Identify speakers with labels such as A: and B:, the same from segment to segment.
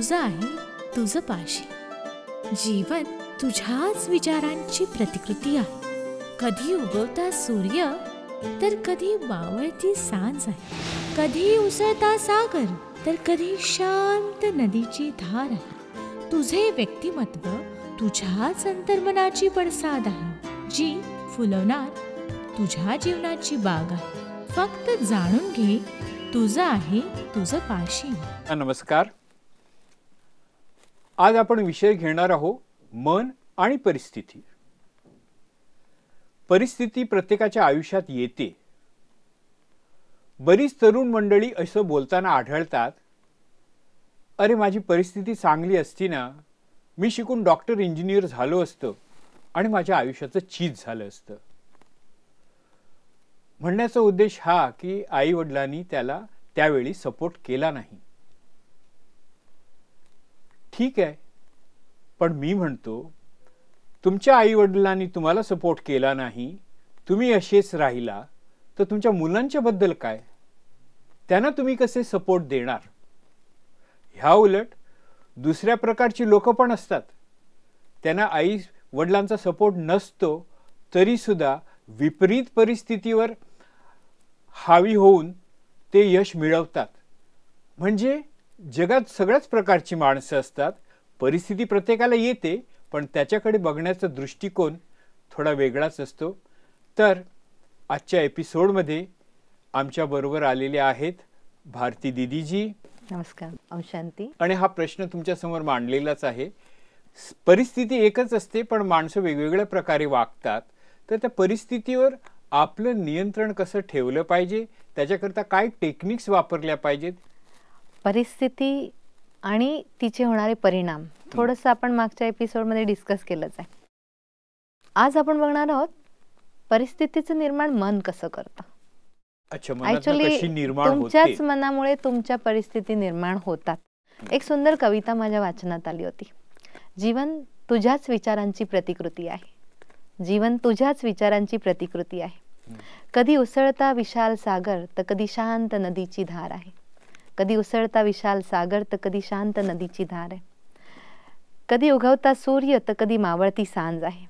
A: तुझं आहे तुझं पाशी जीवन तुझ्याच विचारांची प्रतिकृती आहे कधी उगवता सूर्य तर कधी मावळती सांज आहे कधी उसळता सागर तर कधी शांत नदीची धार आहे तुझे व्यक्तिमत्व तुझ्याच अंतर्मनाची पडसाद आहे जी फुलवणार तुझ्या जीवनाची बाग आहे फक्त जाणून घे तुझं आहे
B: तुझं पाशी नमस्कार आज आपण विषय घेणार आहोत मन आणि परिस्थिती परिस्थिती प्रत्येकाच्या आयुष्यात येते बरीच तरुण मंडळी असं बोलताना आढळतात अरे माझी परिस्थिती चांगली असती ना मी शिकून डॉक्टर इंजिनियर झालो असतं आणि माझ्या आयुष्याचं चीज झालं असतं म्हणण्याचा उद्देश हा की आईवडिलांनी त्याला त्यावेळी सपोर्ट केला नाही ठीक आहे पण मी म्हणतो तुमच्या आईवडिलांनी तुम्हाला सपोर्ट केला नाही तुम्ही असेच राहिला तर तुमच्या मुलांच्याबद्दल काय त्यांना तुम्ही कसे सपोर्ट देणार ह्या उलट दुसऱ्या प्रकारची लोकं पण असतात त्यांना आई वडिलांचा सपोर्ट नसतो तरीसुद्धा विपरीत परिस्थितीवर हावी होऊन ते यश मिळवतात म्हणजे जगात सगळ्याच प्रकारची माणसं असतात परिस्थिती प्रत्येकाला येते पण त्याच्याकडे बघण्याचा दृष्टिकोन थोडा वेगळाच असतो तर आजच्या एपिसोडमध्ये आमच्याबरोबर आलेले आहेत भारती दिदीजी
A: नमस्कार शांती
B: आणि हा प्रश्न तुमच्यासमोर मांडलेलाच आहे परिस्थिती एकच असते पण माणसं वेगवेगळ्या प्रकारे वागतात तर त्या परिस्थितीवर आपलं नियंत्रण कसं ठेवलं पाहिजे त्याच्याकरता काय टेक्निक्स वापरल्या पाहिजेत
A: परिस्थिती आणि तिचे होणारे परिणाम थोडंसं आपण मागच्या एपिसोडमध्ये डिस्कस केलंच आहे आज आपण बघणार आहोत परिस्थितीचं निर्माण मन कसं
B: करतं ऍक्च्युली तुमच्याच
A: मनामुळे तुमच्या परिस्थिती निर्माण होतात एक सुंदर कविता माझ्या वाचनात आली होती जीवन तुझ्याच विचारांची प्रतिकृती आहे जीवन तुझ्याच विचारांची प्रतिकृती आहे कधी उसळता विशाल सागर तर कधी शांत नदीची धार आहे कधी उसळता विशाल सागर तर कधी शांत नदीची धार आहे कधी उगवता सूर्य तर कधी मावळती सांज आहे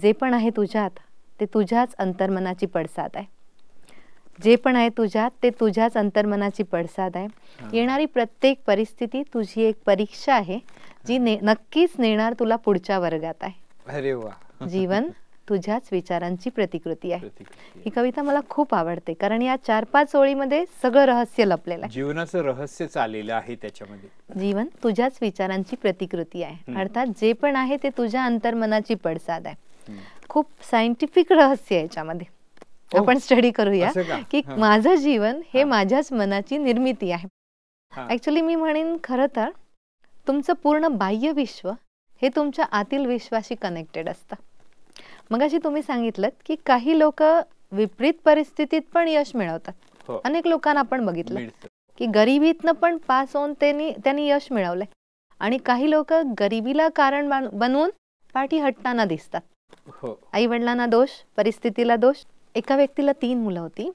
A: जे पण आहे तुझ्यात ते तुझ्याच अंतर्मनाची पडसाद आहे जे पण आहे तुझ्यात ते तुझ्याच अंतर्मनाची पडसाद आहे येणारी प्रत्येक परिस्थिती तुझी एक परीक्षा आहे जी ने, नक्कीच नेणार तुला पुढच्या वर्गात आहे
B: अरे जीवन
A: तुझ्याच विचारांची प्रतिकृती आहे ही कविता मला खूप आवडते कारण या चार पाच ओळीमध्ये सगळं रहस्य लपलेलं आहे
B: जीवनाचं रहस्य चाललेलं आहे त्याच्यामध्ये
A: जीवन तुझ्याच विचारांची प्रतिकृती आहे अर्थात जे पण आहे ते तुझ्या अंतर्मनाची पडसाद आहे खूप सायंटिफिक रहस्य आहे याच्यामध्ये हो. आपण स्टडी करूया की माझं जीवन हे माझ्याच मनाची निर्मिती आहे ऍक्च्युली मी म्हणेन खर तर तुमचं पूर्ण बाह्य विश्व हे तुमच्या आतील विश्वाशी कनेक्टेड असतं मग अशी तुम्ही सांगितलं की काही लोक विपरीत परिस्थितीत पण यश मिळवतात हो. अनेक लोकांना आपण बघितलं की गरिबीतनं पण पास होऊन त्यांनी त्यांनी यश मिळवलंय आणि काही लोक गरिबीला कारण बनवून पाठी हटताना दिसतात हो. आई वडिलांना दोष परिस्थितीला दोष एका व्यक्तीला तीन मुलं होती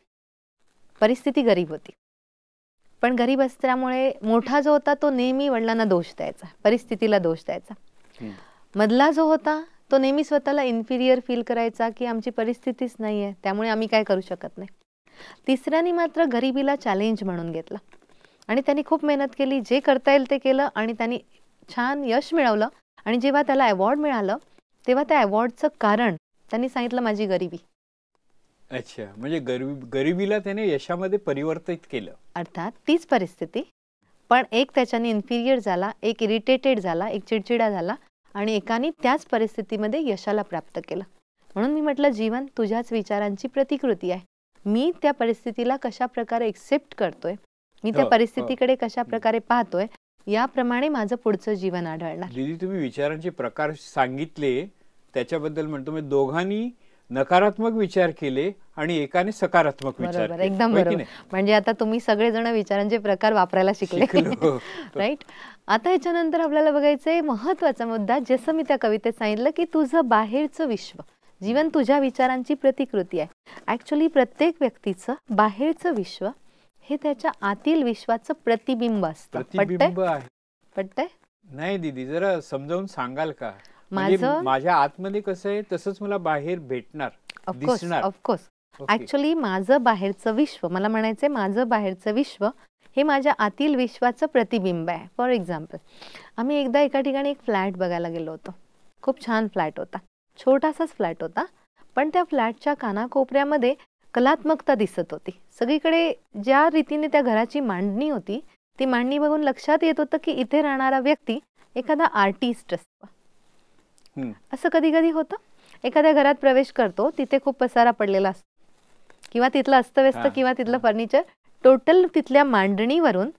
A: परिस्थिती गरीब होती पण गरीब असल्यामुळे मोठा जो होता तो नेहमी वडिलांना दोष द्यायचा परिस्थितीला दोष द्यायचा मधला जो होता तो नेहमी स्वतःला इन्फिरियर फील करायचा की आमची परिस्थितीच नाही आहे त्यामुळे आम्ही काय करू शकत नाही तिसऱ्याने मात्र गरिबीला चॅलेंज म्हणून घेतला आणि त्यांनी खूप मेहनत केली जे करता येईल ते केलं आणि त्यांनी छान यश मिळवलं आणि जेव्हा त्याला अवॉर्ड मिळालं तेव्हा त्या अवॉर्डचं कारण त्यांनी सांगितलं माझी गरिबी
B: अच्छा म्हणजे गरिबीला त्याने यशामध्ये परिवर्तित केलं
A: अर्थात तीच परिस्थिती पण एक त्याच्याने इन्फिरियर झाला एक इरिटेटेड झाला एक चिडचिडा झाला आणि एकाने त्याच परिस्थितीमध्ये यशाला प्राप्त केलं म्हणून मी म्हटलं जीवन तुझ्याच विचारांची प्रतिकृती आहे मी त्या परिस्थितीला कशा प्रकारे एक्सेप्ट करतोय मी त्या हो, हो. परिस्थितीकडे कशा प्रकारे पाहतोय याप्रमाणे माझं पुढचं जीवन आढळणार
B: दिदी तुम्ही विचारांचे प्रकार सांगितले त्याच्याबद्दल म्हणतो मी म्हणजे दोघांनी नकारात्मक विचार केले आणि एकाने सकारात्मक विचार एकदम
A: म्हणजे आता तुम्ही सगळेजण विचारांचे प्रकार वापरायला शिकले
B: राईट
A: हो. आता याच्यानंतर आपल्याला बघायचंय महत्वाचा मुद्दा जसं मी त्या कवितेत सांगितलं की तुझं बाहेरचं विश्व जीवन तुझ्या विचारांची प्रतिकृती आहे ऍक्च्युली प्रत्येक व्यक्तीचं बाहेरचं विश्व हे त्याच्या आतील विश्वाचं प्रतिबिंब असतं पटतंय
B: नाही दिदी जरा समजावून सांगाल का म्हणजे माझं माझ्या आतमध्ये कसं आहे तसंच मला बाहेर भेटणार
A: ऑफकोर्स ऍक्च्युली माझं बाहेरचं विश्व मला म्हणायचंय माझं बाहेरचं विश्व हे माझ्या आतील विश्वाचं प्रतिबिंब आहे फॉर एक्झाम्पल आम्ही एकदा एका ठिकाणी एक फ्लॅट बघायला गेलो होतो खूप छान फ्लॅट होता छोटासाच फ्लॅट होता पण त्या फ्लॅटच्या कानाकोपऱ्यामध्ये कलात्मकता दिसत होती सगळीकडे ज्या रीतीने त्या घराची मांडणी होती ती मांडणी बघून लक्षात येत होतं की इथे राहणारा व्यक्ती एखादा आर्टिस्ट असतो असं कधी कधी होतं एखाद्या घरात प्रवेश करतो तिथे खूप पसारा पडलेला असतो किंवा तिथलं अस्तव्यस्त किंवा तिथलं फर्निचर टोटल तिथल्या मांडणीवरून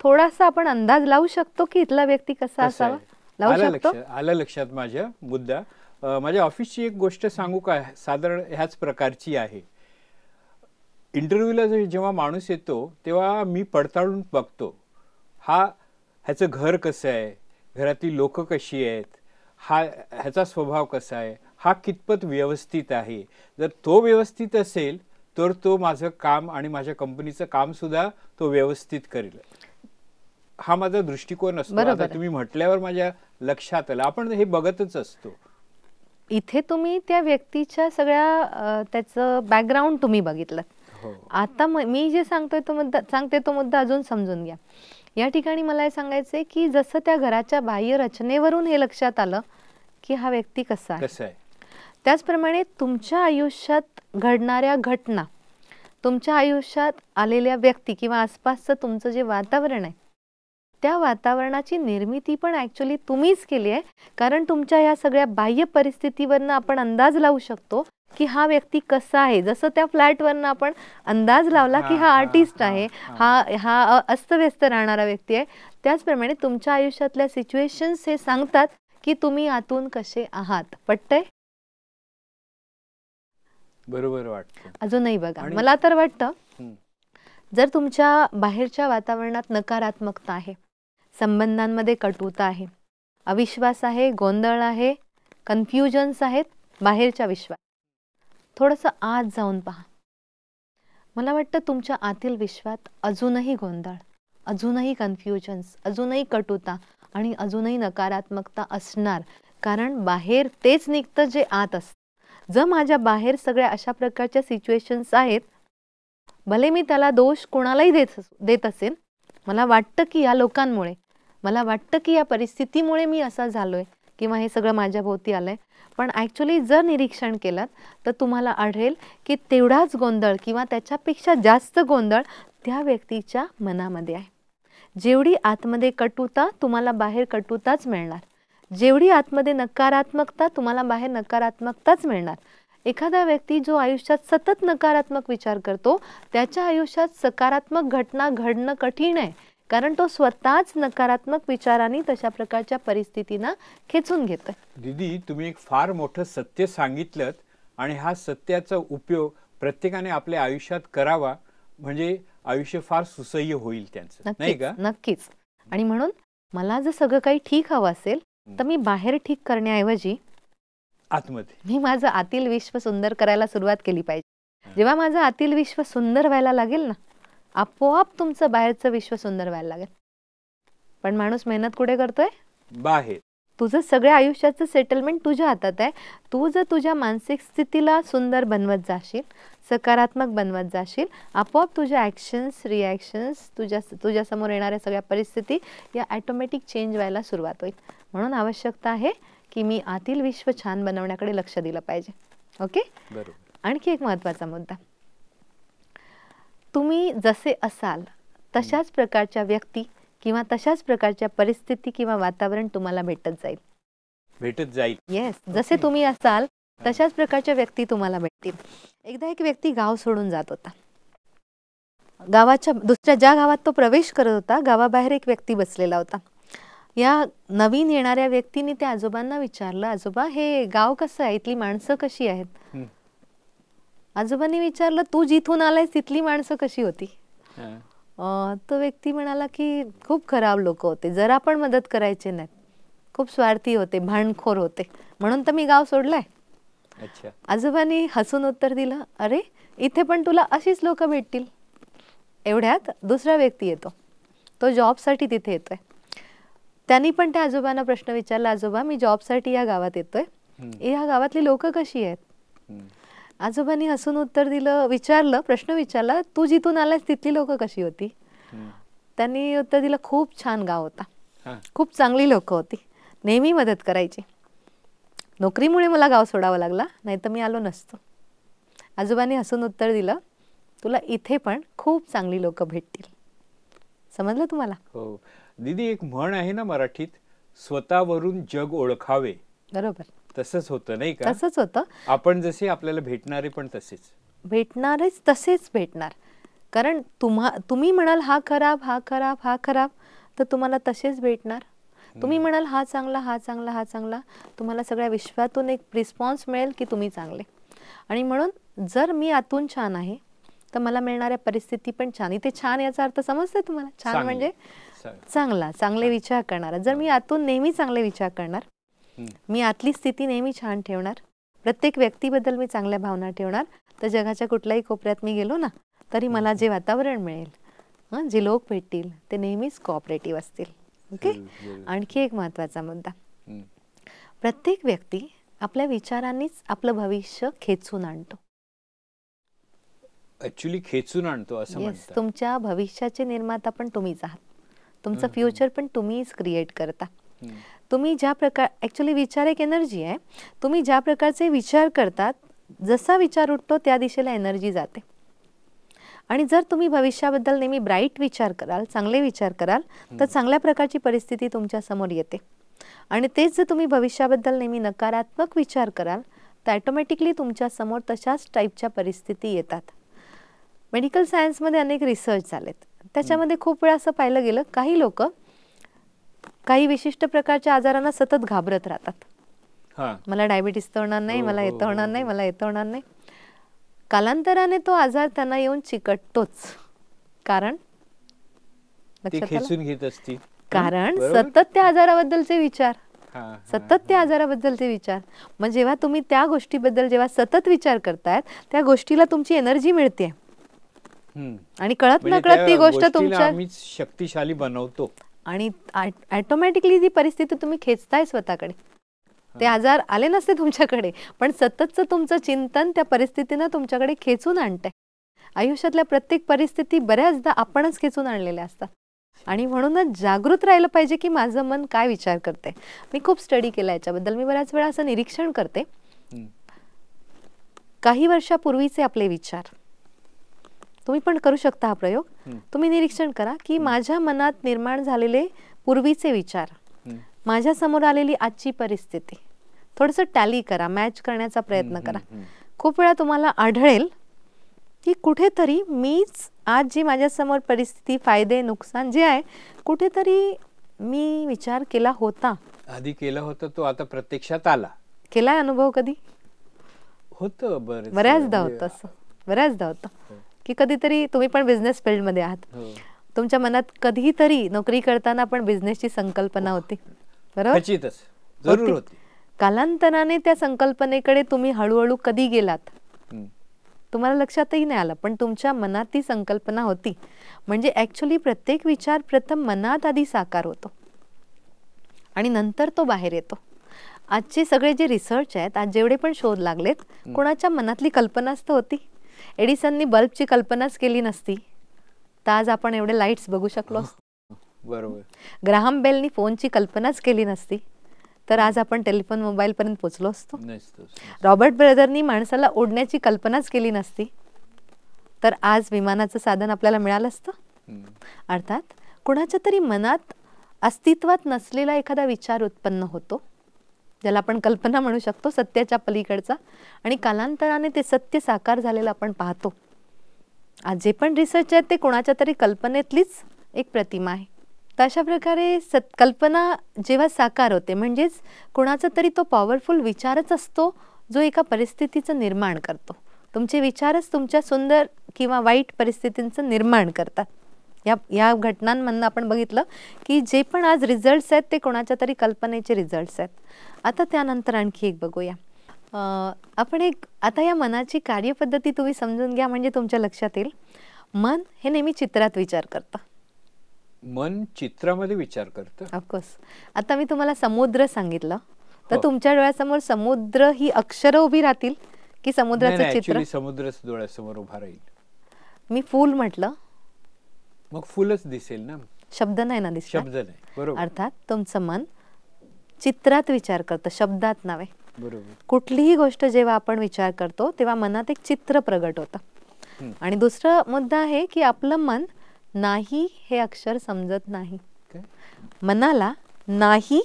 A: थोडासा आपण अंदाज लावू शकतो की इथला व्यक्ती कसा असावा
B: लावू शकतो आलं लक्षात माझ्या मुद्दा माझ्या ऑफिसची एक गोष्ट सांगू का साधारण ह्याच प्रकारची आहे इंटरव्ह्यूला जेव्हा माणूस येतो तेव्हा मी पडताळून बघतो हा ह्याचं घर कसं आहे घरातली लोक कशी आहेत हा ह्याचा स्वभाव कसा आहे हा कितपत व्यवस्थित आहे जर तो व्यवस्थित असेल तर तो माझं काम आणि माझ्या कंपनीचं सुद्धा तो व्यवस्थित करेल हा माझा दृष्टिकोन असतो आता तुम्ही म्हटल्यावर माझ्या लक्षात आलं आपण हे बघतच असतो
A: इथे तुम्ही त्या व्यक्तीच्या सगळ्या त्याचं बॅकग्राऊंड तुम्ही बघितलं हो. आता मी जे सांगतोय तो मुद्दा सांगते तो मुद्दा अजून समजून घ्या या ठिकाणी मला हे सांगायचं आहे की जसं त्या घराच्या बाह्य रचनेवरून हे लक्षात आलं की हा व्यक्ती कसा आहे त्याचप्रमाणे तुमच्या आयुष्यात घडणाऱ्या घटना तुमच्या आयुष्यात आलेल्या व्यक्ती किंवा आसपासचं तुमचं जे वातावरण आहे त्या वातावरणाची निर्मिती पण ऍक्च्युली तुम्हीच केली आहे कारण तुमच्या या सगळ्या बाह्य परिस्थितीवरनं आपण अंदाज लावू शकतो की हा व्यक्ती कसा आहे जसं त्या फ्लॅटवरनं आपण अंदाज लावला की हा आर्टिस्ट आहे हा हा अस्तव्यस्त राहणारा व्यक्ती आहे त्याचप्रमाणे तुमच्या आयुष्यातल्या सिच्युएशन्स हे सांगतात की तुम्ही आतून कसे आहात पटतंय
B: बरोबर वाटतं अजूनही बघा मला तर वाटतं
A: जर तुमच्या बाहेरच्या वातावरणात नकारात्मकता आहे संबंधांमध्ये कटुता आहे अविश्वास आहे गोंधळ आहे कन्फ्युजन्स आहेत बाहेरच्या विश्वास थोडंसं आत जाऊन पहा मला वाटतं तुमच्या आतील विश्वात अजूनही गोंधळ अजूनही कन्फ्युजन्स अजूनही कटुता आणि अजूनही नकारात्मकता असणार कारण बाहेर तेच निघतं जे आत असतं जर माझ्या बाहेर सगळ्या अशा प्रकारच्या सिच्युएशन्स आहेत भले मी त्याला दोष कोणालाही देत देत असेन मला वाटतं की या लोकांमुळे मला वाटतं की या परिस्थितीमुळे मी असा झालो आहे किंवा हे सगळं माझ्याभोवती आलं आहे पण ॲक्च्युली जर निरीक्षण केलं तर तुम्हाला आढळेल की तेवढाच गोंधळ किंवा त्याच्यापेक्षा जास्त गोंधळ त्या व्यक्तीच्या मनामध्ये आहे जेवढी आतमध्ये कटुता तुम्हाला बाहेर कटुताच मिळणार जेवढी आतमध्ये नकारात्मकता तुम्हाला बाहेर नकारात्मकताच मिळणार एखादा व्यक्ती जो आयुष्यात सतत नकारात्मक विचार करतो त्याच्या आयुष्यात सकारात्मक घटना घडणं कठीण आहे कारण तो स्वतःच नकारात्मक विचारांनी तशा प्रकारच्या परिस्थितीना खेचून
B: घेत दीदी तुम्ही एक फार मोठ सत्य सांगितलं आणि हा सत्याचा उपयोग प्रत्येकाने आपल्या आयुष्यात करावा म्हणजे आयुष्य फार सुसह्य होईल त्यांचं नाही का
A: नक्कीच आणि म्हणून मला जर सगळं काही ठीक हवं असेल तर मी बाहेर ठीक करण्याऐवजी आतमध्ये मी माझं आतील विश्व सुंदर करायला सुरुवात केली पाहिजे जेव्हा माझं आतील विश्व सुंदर व्हायला लागेल ना आपोआप तुमचं बाहेरचं विश्व सुंदर व्हायला लागेल पण माणूस मेहनत कुठे करतोय बाहेर तुझं सगळ्या आयुष्याचं सेटलमेंट तुझ्या हातात आहे तू जर तुझ्या मानसिक स्थितीला सुंदर बनवत जाशील सकारात्मक बनवत जाशील आपोआप तुझ्या ॲक्शन्स रिॲक्शन्स तुझ्या तुझ्यासमोर येणाऱ्या सगळ्या परिस्थिती या ॲटोमॅटिक चेंज व्हायला सुरुवात होईल म्हणून आवश्यकता आहे की मी आतील विश्व छान बनवण्याकडे लक्ष दिलं पाहिजे ओके आणखी एक महत्त्वाचा मुद्दा तुम्ही जसे असाल तशाच प्रकारच्या व्यक्ती किंवा तशाच प्रकारच्या परिस्थिती किंवा वातावरण तुम्हाला भेटत जाईल
B: भेटत जाईल येस जसे
A: तुम्ही असाल तशाच प्रकारच्या व्यक्ती तुम्हाला भेटतील एकदा एक व्यक्ती गाव सोडून जात होता गावाच्या दुसऱ्या ज्या गावात तो प्रवेश करत होता गावाबाहेर एक व्यक्ती बसलेला होता या नवीन येणाऱ्या व्यक्तीने त्या आजोबांना विचारलं आजोबा हे गाव कसं आहे इथली माणसं कशी आहेत आजोबांनी विचारलं तू जिथून आलायस तिथली माणसं कशी होती तो व्यक्ती म्हणाला की खूप खराब लोक होते जरा पण मदत करायचे नाहीत खूप स्वार्थी होते भांडखोर होते म्हणून तर मी गाव सोडलाय आजोबांनी हसून उत्तर दिलं अरे इथे पण तुला अशीच लोक भेटतील एवढ्यात दुसरा व्यक्ती येतो तो जॉबसाठी तिथे येतोय त्यांनी पण त्या आजोबांना प्रश्न विचारला आजोबा मी जॉबसाठी या गावात येतोय या गावातली लोक कशी आहेत आजोबांनी हसून उत्तर दिलं विचारलं प्रश्न विचारला तू जिथून आलास तिथली लोक कशी होती त्यांनी उत्तर दिलं खूप छान गाव होता खूप चांगली लोक होती नेहमी मदत करायची नोकरीमुळे मला गाव सोडावं लागला नाही तर मी आलो नसतो आजोबांनी हसून उत्तर दिलं तुला इथे पण खूप चांगली लोक भेटतील समजलं तुम्हाला
B: हो दीदी एक म्हण आहे ना मराठीत स्वतःवरून जग ओळखावे बरोबर तसंच होतं नाही का तसंच होतं आपण जसे आपल्याला भेटणारे पण तसेच
A: तसेच भेटणार कारण तुम्हा तुम्ही म्हणाल हा खराब हा खराब हा खराब तर तुम्हाला तसेच भेटणार तुम्ही म्हणाल हा चांगला हा चांगला हा चांगला तुम्हाला सगळ्या विश्वातून एक रिस्पॉन्स मिळेल की तुम्ही चांगले आणि म्हणून जर मी आतून छान आहे तर मला मिळणाऱ्या परिस्थिती पण छान इथे छान याचा अर्थ समजतोय तुम्हाला छान म्हणजे चांगला चांगले विचार करणारा जर मी आतून नेहमी चांगले विचार करणार मी आतली स्थिती नेहमी छान ठेवणार प्रत्येक व्यक्तीबद्दल मी चांगल्या भावना ठेवणार तर जगाच्या कुठल्याही कोपऱ्यात मी गेलो ना तरी मला जे वातावरण मिळेल जे लोक भेटतील ते नेहमीच कोऑपरेटिव्ह असतील ओके आणखी एक महत्त्वाचा मुद्दा प्रत्येक व्यक्ती आपल्या विचारांनीच आपलं भविष्य खेचून आणतो
B: ऍक्च्युली खेचून आणतो असं yes,
A: तुमच्या भविष्याचे निर्माता पण तुम्हीच आहात तुमचं फ्युचर पण तुम्हीच क्रिएट करता तुम्ही ज्या प्रकार ॲक्च्युली विचार एक एनर्जी आहे तुम्ही ज्या प्रकारचे विचार करतात जसा विचार उठतो त्या दिशेला एनर्जी जाते आणि जर तुम्ही भविष्याबद्दल नेहमी ब्राईट विचार कराल चांगले विचार कराल तर चांगल्या प्रकारची परिस्थिती तुमच्यासमोर येते आणि तेच जर तुम्ही भविष्याबद्दल नेहमी नकारात्मक विचार कराल तर ॲटोमॅटिकली तुमच्यासमोर तशाच टाईपच्या परिस्थिती येतात मेडिकल सायन्समध्ये अनेक रिसर्च झालेत त्याच्यामध्ये खूप वेळा असं पाहिलं गेलं काही लोक काही विशिष्ट प्रकारच्या आजारांना सतत घाबरत राहतात मला डायबिटीस तर होणार नाही हो, मला येतं हो, हो, होणार नाही मला येतं होणार नाही कालांतराने तो आजार त्यांना येऊन चिकटतोच कारण
B: कारण सतत
A: त्या आजाराबद्दलचे विचार सतत त्या आजाराबद्दलचे विचार मग जेव्हा तुम्ही त्या गोष्टीबद्दल जेव्हा सतत विचार करतायत त्या गोष्टीला तुमची एनर्जी मिळते आणि कळत म्हणजे न कळत ती गोष्ट तुमच्या
B: शक्तिशाली बनवतो
A: आणि ॲटोमॅटिकली जी परिस्थिती तुम्ही खेचताय स्वतःकडे ते आजार आले नसते तुमच्याकडे पण सततचं तुमचं चिंतन त्या परिस्थितीनं तुमच्याकडे खेचून आणतंय आयुष्यातल्या प्रत्येक परिस्थिती बऱ्याचदा आपणच खेचून आणलेल्या असतात आणि म्हणूनच जागृत राहिलं पाहिजे की माझं मन काय विचार करते मी खूप स्टडी केला याच्याबद्दल मी बऱ्याच वेळा असं निरीक्षण करते काही वर्षापूर्वीचे आपले विचार तुम्ही पण करू शकता हा प्रयोग तुम्ही निरीक्षण करा की माझ्या मनात निर्माण झालेले पूर्वीचे विचार माझ्या समोर आलेली आजची परिस्थिती थोडस टॅली करा मॅच करण्याचा प्रयत्न करा खूप वेळा तुम्हाला आढळेल की कुठेतरी मीच आज जी माझ्यासमोर परिस्थिती फायदे नुकसान जे आहे कुठेतरी मी विचार केला होता
B: आधी केला होता तो आता प्रत्यक्षात आला
A: केलाय अनुभव कधी
B: होत बरेचदा म्हणजे होत असं
A: बऱ्याचदा होत हो. की कधीतरी तुम्ही पण बिझनेस फील्डमध्ये आहात हो. तुमच्या मनात कधीतरी नोकरी करताना पण बिझनेसची संकल्पना होती बरोबर जरूर होती कालांतराने त्या संकल्पनेकडे तुम्ही हळूहळू कधी गेलात तुम्हाला लक्षातही नाही आलं पण तुमच्या मनात ती संकल्पना होती म्हणजे ऍक्च्युली प्रत्येक विचार प्रथम मनात आधी साकार होतो आणि नंतर तो बाहेर येतो आजचे सगळे जे रिसर्च आहेत आज जेवढे पण शोध लागलेत कोणाच्या मनातली कल्पनाच तर होती एडिसननी बल्बची कल्पनाच केली नसती तर आज आपण एवढे लाईट्स बघू शकलो असतो बरोबर ग्राहम बेलनी फोनची कल्पनाच केली नसती तर आज आपण टेलिफोन मोबाईल पर्यंत पोचलो असतो रॉबर्ट ब्रदरनी माणसाला ओढण्याची कल्पनाच केली नसती तर आज विमानाचं साधन आपल्याला मिळालं असतं अर्थात कुणाच्या तरी मनात अस्तित्वात नसलेला एखादा विचार उत्पन्न होतो ज्याला आपण कल्पना म्हणू शकतो सत्याच्या पलीकडचा आणि कालांतराने ते सत्य साकार झालेलं आपण पाहतो आज जे पण रिसर्च आहेत ते कोणाच्या तरी कल्पनेतलीच एक प्रतिमा आहे तर अशा प्रकारे सत कल्पना जेव्हा साकार होते म्हणजेच कोणाचा तरी तो पॉवरफुल विचारच असतो जो एका परिस्थितीचं निर्माण करतो तुमचे विचारच तुमच्या सुंदर किंवा वाईट परिस्थितींचं निर्माण करतात या या घटनांमधनं आपण बघितलं की जे पण आज रिझल्ट्स आहेत ते कोणाच्या तरी कल्पनेचे रिझल्ट्स आहेत आता त्यानंतर आणखी एक बघूया आपण एक आता या मनाची कार्यपद्धती तुम्ही समजून घ्या म्हणजे तुमच्या लक्षात येईल मन हे नेहमी चित्रात विचार करतं
B: मन चित्रामध्ये विचार करतं
A: ऑफकोर्स आता मी तुम्हाला समुद्र सांगितलं तर हो. तुमच्या डोळ्यासमोर समुद्र ही अक्षर उभी राहतील की समुद्राचं चित्र
B: समुद्र डोळ्यासमोर उभा राहील
A: मी फूल म्हटलं
B: मग फुलच दिसेल ना
A: शब्द नाही ना दिसत शब्द
B: नाही बरोबर
A: अर्थात तुमचं मन चित्रात विचार करतं शब्दात नव्हे बरोबर कुठलीही गोष्ट जेव्हा आपण विचार करतो तेव्हा मनात एक चित्र प्रगट होतं आणि दुसरा मुद्दा आहे की आपलं मन नाही हे अक्षर समजत नाही मनाला नाही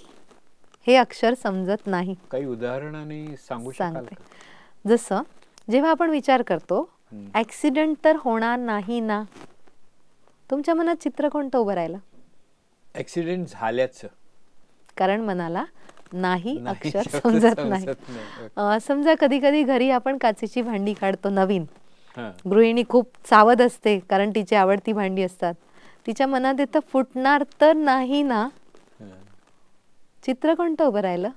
A: हे अक्षर समजत नाही
B: काही उदाहरणाने सांगू सांगते
A: जसं जेव्हा आपण विचार करतो ऍक्सिडेंट तर होणार नाही ना तुमच्या मनात चित्र कोणतं उभं राहिलं
B: ऍक्सिडेंट झाल्याच
A: कारण मनाला नाही अक्षर समजत नाही समजा कधी कधी घरी आपण काचेची भांडी काढतो नवीन गृहिणी खूप सावध असते कारण तिची आवडती भांडी असतात तिच्या मनात येतं फुटणार तर नाही ना चित्र कोणतं उभं राहिलं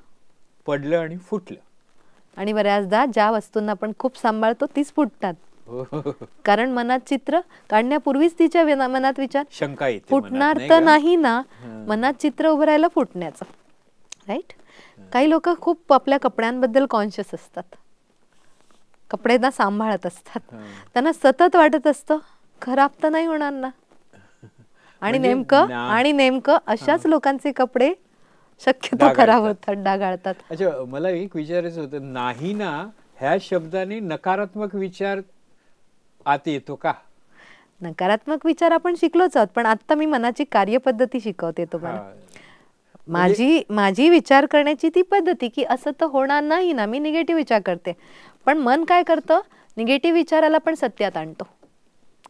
B: पडलं आणि फुटलं
A: आणि बऱ्याचदा ज्या वस्तूंना आपण खूप सांभाळतो तीच फुटतात कारण मनात चित्र काढण्यापूर्वीच तिच्या मनात विचार
B: शंका फुटणार तर नाही
A: ना मनात चित्र उभं राहायला फुटण्याचं राईट काही लोक खूप आपल्या कपड्यांबद्दल कॉन्शियस असतात कपडे ना सांभाळत असतात त्यांना सतत वाटत असतं खराब तर नाही होणार ना आणि म्हणजे नेमकं आणि नेमकं अशाच लोकांचे कपडे शक्यतो खराब होतात डागाळतात
B: अच्छा मला एक विचारायचं होतं नाही ना ह्या शब्दाने नकारात्मक विचार आत येतो का
A: नकारात्मक विचार आपण शिकलोच आहोत पण आता मी मनाची कार्यपद्धती शिकवते तुम्हाला माझी म्हणजे माझी विचार करण्याची ती पद्धती की असं तर होणार नाही ना मी निगेटिव्ह विचार करते पण मन काय करतं निगेटिव्ह विचाराला पण सत्यात आणतो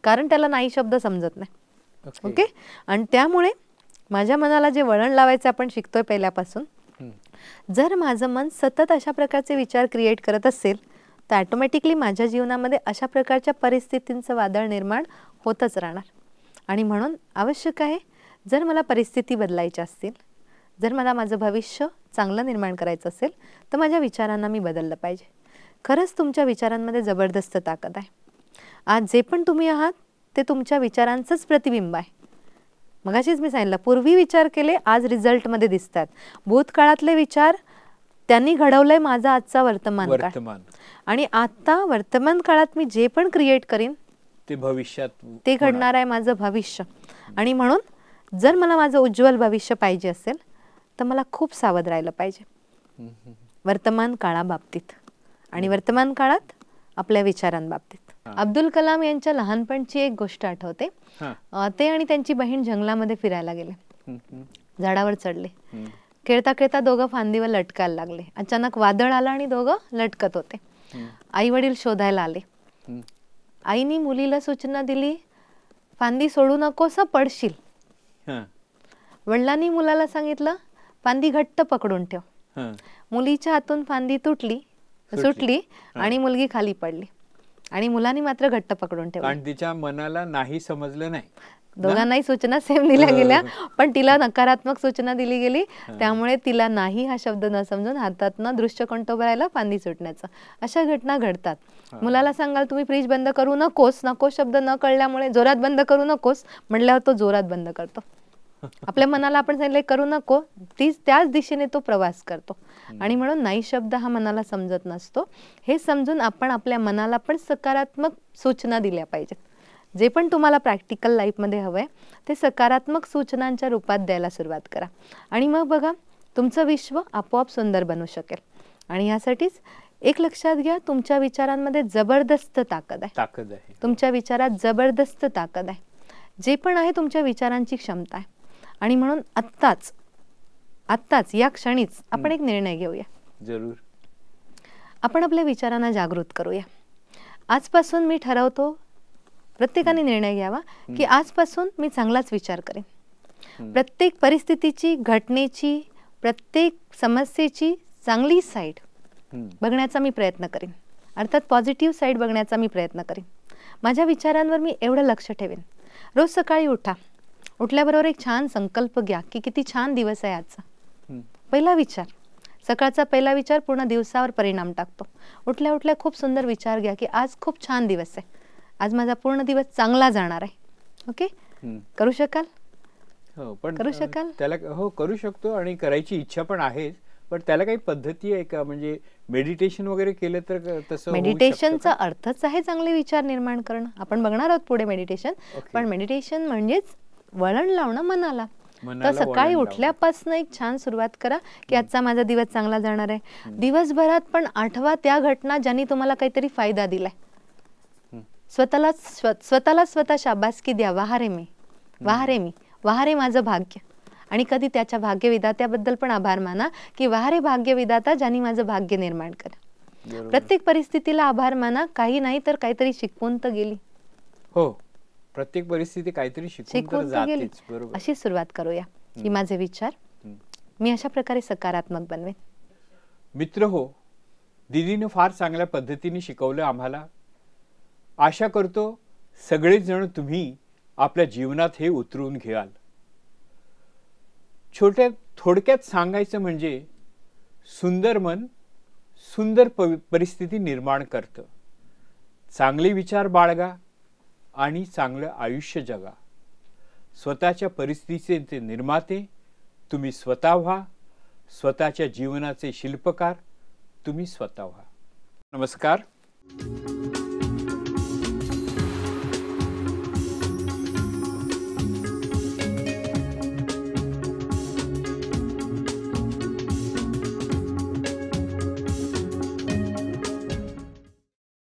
A: कारण त्याला नाही शब्द समजत नाही ओके आणि त्यामुळे माझ्या मनाला जे वळण लावायचं आपण शिकतोय पहिल्यापासून जर माझं मन सतत अशा प्रकारचे विचार क्रिएट करत असेल तर ॲटोमॅटिकली माझ्या जीवनामध्ये अशा प्रकारच्या परिस्थितींचं वादळ निर्माण होतच राहणार आणि म्हणून आवश्यक आहे जर मला परिस्थिती बदलायची असतील जर मला माझं भविष्य चांगलं निर्माण करायचं असेल तर माझ्या विचारांना मी बदललं पाहिजे खरंच तुमच्या विचारांमध्ये जबरदस्त ताकद आहे आज जे पण तुम्ही आहात ते तुमच्या विचारांचंच प्रतिबिंब आहे मगाशीच मी सांगितलं पूर्वी विचार केले आज रिझल्टमध्ये दिसतात भूतकाळातले विचार त्यांनी घडवलंय माझा आजचा वर्तमान वर्तमान आणि आता वर्तमान काळात मी जे पण क्रिएट करीन
B: ते भविष्यात ते घडणार
A: आहे माझं भविष्य आणि म्हणून जर मला माझं उज्ज्वल भविष्य पाहिजे असेल तर मला खूप सावध राहिलं पाहिजे वर्तमान काळाबाबतीत आणि वर्तमान काळात आपल्या विचारांबाबतीत अब्दुल कलाम यांच्या लहानपणची एक गोष्ट आठवते ते आणि त्यांची बहीण जंगलामध्ये फिरायला गेले झाडावर चढले खेळता खेळता दोघं फांदीवर लटकायला लागले अचानक वादळ आलं आणि दोघं लटकत होते आई वडील शोधायला आले आईनी मुलीला सूचना दिली फांदी सोडू नकोस पडशील वडिलांनी मुलाला सांगितलं फांदी घट्ट पकडून ठेव मुलीच्या हातून फांदी तुटली सुटली आणि मुलगी खाली पडली आणि मुलांनी मात्र घट्ट पकडून ठेवलं
B: तिच्या मनाला नाही समजलं नाही दोघांनाही
A: सूचना सेम दिल्या गेल्या पण तिला नकारात्मक सूचना दिली गेली त्यामुळे तिला नाही हा शब्द न समजून हातात ना दृश्य भरायला फांदी सुटण्याचा अशा घटना घडतात मुलाला सांगाल तुम्ही फ्रीज बंद करू नकोस नको शब्द न कळल्यामुळे जोरात बंद करू नकोस म्हणल्यावर तो जोरात बंद करतो आपल्या मनाला आपण सांगितलं करू नको तीच त्याच दिशेने तो प्रवास करतो आणि म्हणून नाही शब्द हा मनाला समजत नसतो हे समजून आपण आपल्या मनाला पण सकारात्मक सूचना दिल्या पाहिजेत जे पण तुम्हाला प्रॅक्टिकल लाईफमध्ये हवं आहे ते सकारात्मक सूचनांच्या रूपात द्यायला सुरुवात करा आणि मग बघा तुमचं विश्व आपोआप सुंदर बनू शकेल आणि यासाठीच एक लक्षात घ्या तुमच्या विचारांमध्ये जबरदस्त ताकद आहे ताकद आहे तुमच्या विचारात जबरदस्त ताकद आहे जे पण आहे तुमच्या विचारांची क्षमता आहे आणि म्हणून आत्ताच आत्ताच या क्षणीच आपण एक निर्णय घेऊया जरूर आपण आपल्या विचारांना जागृत करूया आजपासून मी ठरवतो प्रत्येकाने निर्णय घ्यावा की आजपासून मी चांगलाच विचार करेन प्रत्येक परिस्थितीची घटनेची प्रत्येक समस्येची चांगली साईड बघण्याचा मी प्रयत्न करेन अर्थात पॉझिटिव्ह साईड बघण्याचा मी प्रयत्न करेन माझ्या विचारांवर मी एवढं लक्ष ठेवेन रोज सकाळी उठा उठल्याबरोबर एक छान संकल्प घ्या की किती छान दिवस आहे आजचा पहिला विचार सकाळचा पहिला विचार पूर्ण दिवसावर परिणाम टाकतो उठल्या उठल्या खूप सुंदर विचार घ्या की आज खूप छान दिवस आहे आज माझा पूर्ण दिवस चांगला जाणार आहे ओके करू शकाल
B: हो पण करू शकाल त्याला हो करू शकतो आणि करायची इच्छा पण आहे पण त्याला काही पद्धती आहे का म्हणजे मेडिटेशन वगैरे केलं तर तसं मेडिटेशनचा
A: अर्थच आहे चांगले विचार निर्माण करणं आपण बघणार आहोत पुढे मेडिटेशन पण मेडिटेशन म्हणजेच वळण लावणं मनाला तर सकाळी उठल्यापासून एक छान सुरुवात करा की आजचा माझा दिवस चांगला जाणार आहे दिवसभरात पण आठवा त्या घटना ज्यांनी तुम्हाला काहीतरी फायदा दिलाय स्वतःला स्वतःला स्वतः शाबासकी द्या वाहारे मी वाहारे मी वाहारे माझं भाग्य आणि कधी त्याच्या भाग्यविदात्याबद्दल पण आभार माना की वाहारे भाग्यविदाता ज्यांनी माझं भाग्य निर्माण
B: करा प्रत्येक
A: परिस्थितीला आभार माना काही नाही तर काहीतरी शिकवून तर गेली
B: हो प्रत्येक परिस्थिती काहीतरी शिकून बरोबर अशी
A: सुरुवात करूया की माझे विचार मी अशा प्रकारे सकारात्मक बनवे
B: मित्र हो दिदीनं फार चांगल्या पद्धतीने शिकवलं आम्हाला आशा करतो सगळेच जण तुम्ही आपल्या जीवनात हे उतरवून घ्याल छोट्या थोडक्यात सांगायचं म्हणजे सुंदर मन सुंदर परिस्थिती निर्माण करतं चांगले विचार बाळगा आणि चांगलं आयुष्य जगा स्वतःच्या परिस्थितीचे ते निर्माते तुम्ही स्वतः व्हा स्वतःच्या जीवनाचे शिल्पकार तुम्ही स्वतः व्हा नमस्कार